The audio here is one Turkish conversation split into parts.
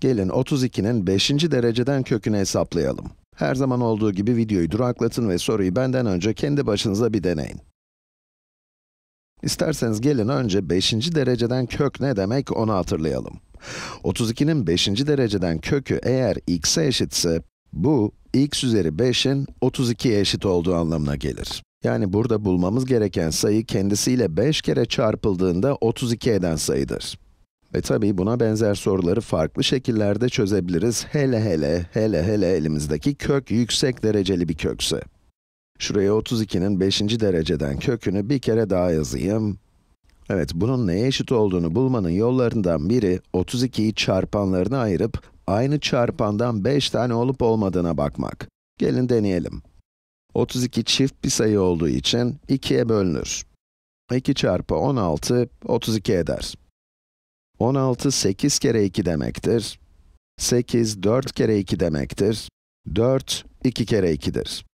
Gelin 32'nin 5. dereceden kökünü hesaplayalım. Her zaman olduğu gibi videoyu duraklatın ve soruyu benden önce kendi başınıza bir deneyin. İsterseniz gelin önce 5. dereceden kök ne demek onu hatırlayalım. 32'nin 5. dereceden kökü eğer x'e eşitse, bu x üzeri 5'in 32'ye eşit olduğu anlamına gelir. Yani burada bulmamız gereken sayı kendisiyle 5 kere çarpıldığında 32 eden sayıdır. Ve tabii buna benzer soruları farklı şekillerde çözebiliriz. Hele hele, hele hele elimizdeki kök yüksek dereceli bir kökse. Şuraya 32'nin 5. dereceden kökünü bir kere daha yazayım. Evet, bunun neye eşit olduğunu bulmanın yollarından biri, 32'yi çarpanlarına ayırıp, aynı çarpandan 5 tane olup olmadığına bakmak. Gelin deneyelim. 32 çift bir sayı olduğu için 2'ye bölünür. 2 çarpı 16, 32 eder. 16, 8 kere 2 demektir. 8, 4 kere 2 demektir. 4, 2 kere 2'dir.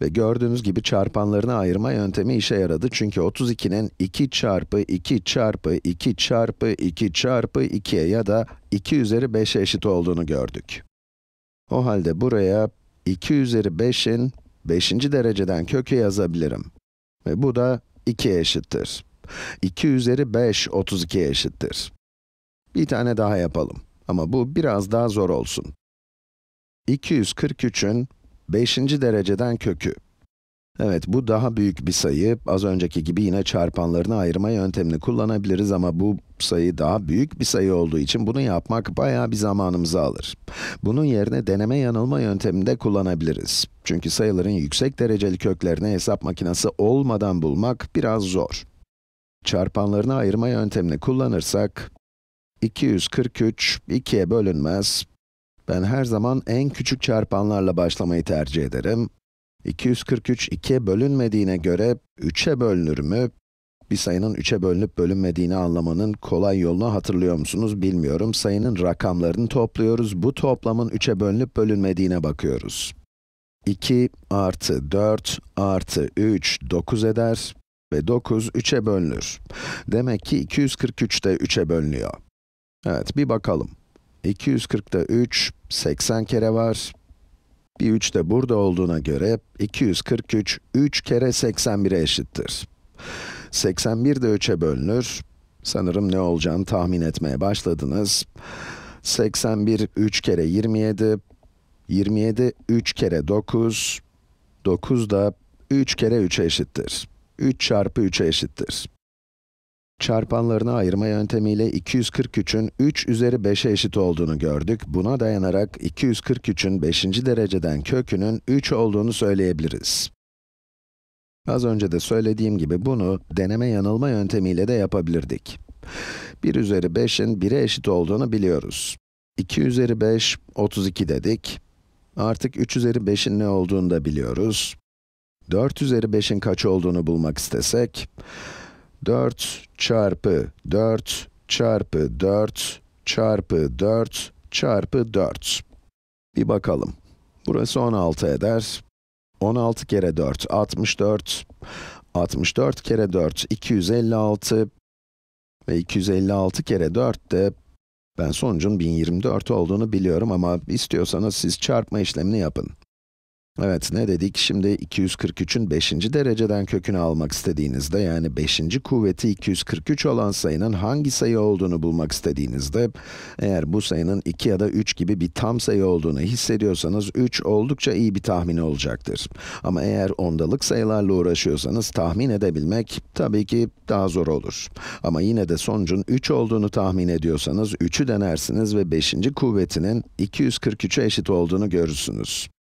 Ve gördüğünüz gibi çarpanlarını ayırma yöntemi işe yaradı. Çünkü 32'nin 2 çarpı 2 çarpı 2 çarpı 2 çarpı 2'ye ya da 2 üzeri 5'e eşit olduğunu gördük. O halde buraya 2 üzeri 5'in 5. dereceden kökü yazabilirim. Ve bu da 2'ye eşittir. 2 üzeri 5, 32'ye eşittir. Bir tane daha yapalım. Ama bu biraz daha zor olsun. 243'ün 5. dereceden kökü. Evet, bu daha büyük bir sayı. Az önceki gibi yine çarpanlarını ayırma yöntemini kullanabiliriz ama bu sayı daha büyük bir sayı olduğu için bunu yapmak bayağı bir zamanımızı alır. Bunun yerine deneme yanılma yöntemini de kullanabiliriz. Çünkü sayıların yüksek dereceli köklerini hesap makinesi olmadan bulmak biraz zor. Çarpanlarını ayırma yöntemini kullanırsak, 243 2'ye bölünmez. Ben her zaman en küçük çarpanlarla başlamayı tercih ederim. 243 2'ye bölünmediğine göre 3'e bölünür mü? Bir sayının 3'e bölünüp bölünmediğini anlamanın kolay yolunu hatırlıyor musunuz bilmiyorum. Sayının rakamlarını topluyoruz. Bu toplamın 3'e bölünüp bölünmediğine bakıyoruz. 2 artı 4 artı 3 9 eder ve 9 3'e bölünür. Demek ki 243 de 3'e bölünüyor. Evet, bir bakalım. 240'ta 3, 80 kere var. Bir 3 de burada olduğuna göre 243, 3 kere 81'e eşittir. 81 de 3'e bölünür. Sanırım ne olacağını tahmin etmeye başladınız. 81, 3 kere 27. 27, 3 kere 9. 9 da 3 kere 3'e eşittir. 3 çarpı 3'e eşittir çarpanlarını ayırma yöntemiyle 243'ün 3 üzeri 5'e eşit olduğunu gördük. Buna dayanarak 243'ün 5. dereceden kökünün 3 olduğunu söyleyebiliriz. Az önce de söylediğim gibi bunu deneme yanılma yöntemiyle de yapabilirdik. 1 üzeri 5'in 1'e eşit olduğunu biliyoruz. 2 üzeri 5, 32 dedik. Artık 3 üzeri 5'in ne olduğunu da biliyoruz. 4 üzeri 5'in kaç olduğunu bulmak istesek, 4 çarpı 4 çarpı 4 çarpı 4 çarpı 4. Bir bakalım. Burası 16 eder. 16 kere 4, 64. 64 kere 4, 256. Ve 256 kere 4 de ben sonucun 1024 olduğunu biliyorum ama istiyorsanız siz çarpma işlemini yapın. Evet, ne dedik? Şimdi 243'ün 5. dereceden kökünü almak istediğinizde, yani 5. kuvveti 243 olan sayının hangi sayı olduğunu bulmak istediğinizde, eğer bu sayının 2 ya da 3 gibi bir tam sayı olduğunu hissediyorsanız, 3 oldukça iyi bir tahmin olacaktır. Ama eğer ondalık sayılarla uğraşıyorsanız, tahmin edebilmek tabii ki daha zor olur. Ama yine de sonucun 3 olduğunu tahmin ediyorsanız, 3'ü denersiniz ve 5. kuvvetinin 243'e eşit olduğunu görürsünüz.